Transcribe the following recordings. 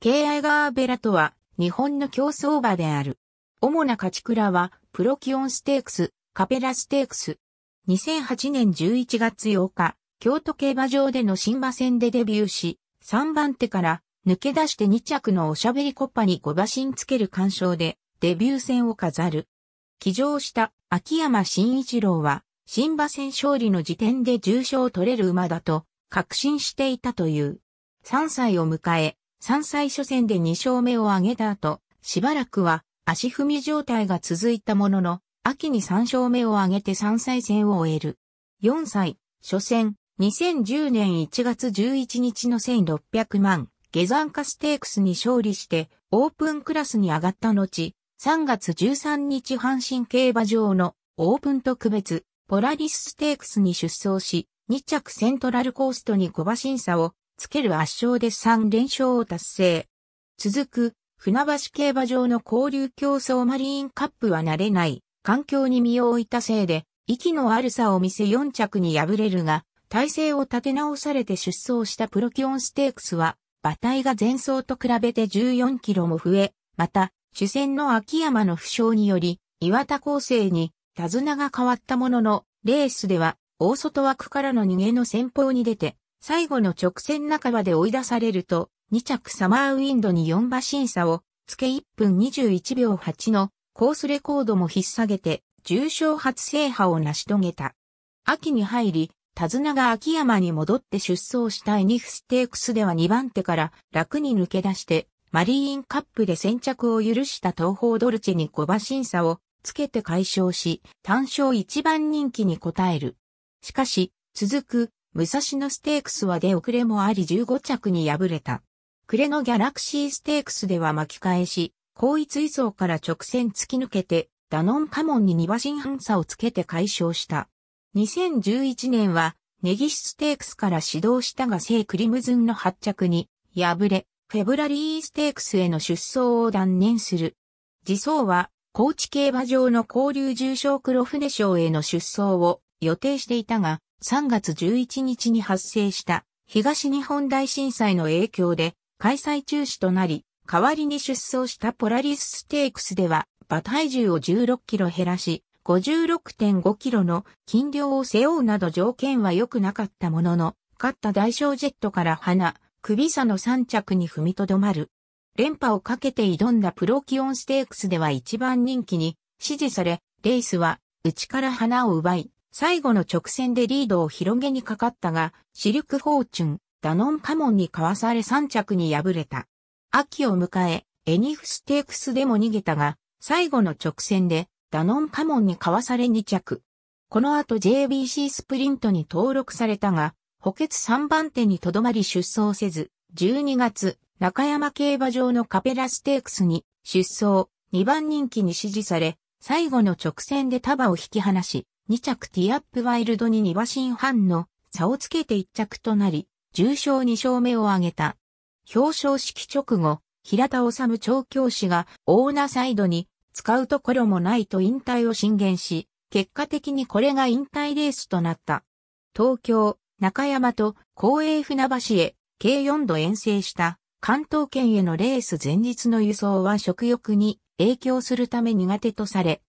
ケーアイガーベラとは、日本の競争馬である。主な勝ち倉は、プロキオンステークス、カペラステークス。2008年11月8日、京都競馬場での新馬戦でデビューし、3番手から抜け出して2着のおしゃべりコッパに5馬身つける干渉で、デビュー戦を飾る。起乗した秋山新一郎は、新馬戦勝利の時点で重賞を取れる馬だと、確信していたという。3歳を迎え、山歳初戦で2勝目を挙げた後、しばらくは足踏み状態が続いたものの、秋に3勝目を挙げて山歳戦を終える。4歳、初戦、2010年1月11日の1600万、下山化ステークスに勝利して、オープンクラスに上がった後、3月13日阪神競馬場のオープン特別、ポラリスステークスに出走し、2着セントラルコーストに小馬審査をつける圧勝で3連勝を達成。続く、船橋競馬場の交流競争マリーンカップは慣れない、環境に身を置いたせいで、息の悪さを見せ4着に敗れるが、体勢を立て直されて出走したプロキオンステークスは、馬体が前走と比べて14キロも増え、また、主戦の秋山の負傷により、岩田構成に手綱が変わったものの、レースでは、大外枠からの逃げの先方に出て、最後の直線半ばで追い出されると、2着サマーウィンドに4馬審査を、つけ1分21秒8のコースレコードも引っ提げて、重賞初制覇を成し遂げた。秋に入り、田綱が秋山に戻って出走したエニフステークスでは2番手から楽に抜け出して、マリーンカップで先着を許した東方ドルチェに5馬審査をつけて解消し、単勝1番人気に応える。しかし、続く武蔵野ステークスは出遅れもあり15着に敗れた。暮れのギャラクシーステークスでは巻き返し、後一位相から直線突き抜けて、ダノンカモンに2馬身半差をつけて解消した。2011年は、ネギシステークスから始動したが聖クリムズンの発着に、敗れ、フェブラリーステークスへの出走を断念する。自走は、高知競馬場の交流重賞黒船賞への出走を予定していたが、3月11日に発生した東日本大震災の影響で開催中止となり、代わりに出走したポラリスステークスでは、馬体重を16キロ減らし、56.5キロの筋量を背負うなど条件は良くなかったものの、勝った大小ジェットから花、首差の3着に踏みとどまる。連覇をかけて挑んだプロキオンステークスでは一番人気に支持され、レースは内から花を奪い、最後の直線でリードを広げにかかったが、シルクフォーチュン、ダノンカモンにかわされ3着に敗れた。秋を迎え、エニフステークスでも逃げたが、最後の直線で、ダノンカモンにかわされ2着。この後 JBC スプリントに登録されたが、補欠3番手にとどまり出走せず、12月、中山競馬場のカペラステークスに出走、2番人気に支持され、最後の直線で束を引き離し、2着ティアップワイルドに2馬身半の差をつけて1着となり、重賞2勝目を挙げた。表彰式直後、平田治調教師がオーナーサイドに使うところもないと引退を進言し、結果的にこれが引退レースとなった。東京、中山と公営船橋へ計4度遠征した関東圏へのレース前日の輸送は食欲に影響するため苦手とされ、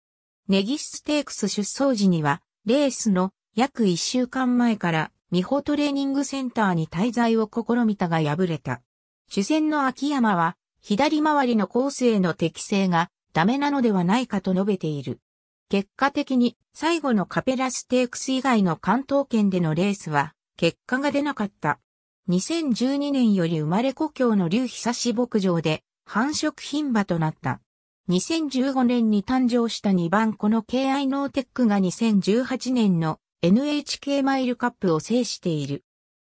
ネギステークス出走時には、レースの約1週間前から美穂トレーニングセンターに滞在を試みたが敗れた。主戦の秋山は、左回りのコースへの適性がダメなのではないかと述べている。結果的に最後のカペラステークス以外の関東圏でのレースは結果が出なかった。2012年より生まれ故郷の竜久志牧場で繁殖牝馬となった。2015年に誕生した2番この KI ノーテックが2018年の NHK マイルカップを制している。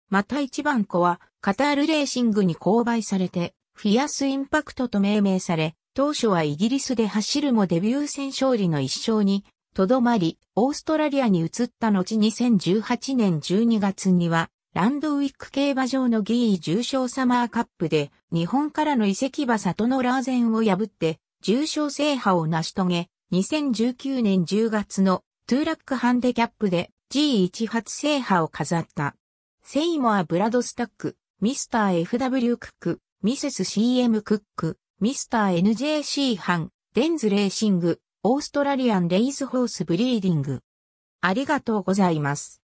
また1番子はカタールレーシングに購買されてフィアスインパクトと命名され、当初はイギリスで走るもデビュー戦勝利の一勝にとどまり、オーストラリアに移った後2018年12月には、ランドウィック競馬場のギー重賞サマーカップで、日本からの遺跡馬里のラーゼンを破って、重賞制覇を成し遂げ、2019年10月のトゥーラックハンデキャップで G1 初制覇を飾った。セイモア・ブラドスタック、ミスター FW クック、ミセス CM クック、ミスター NJC ン、デンズレーシング、オーストラリアンレイズホースブリーディング。ありがとうございます。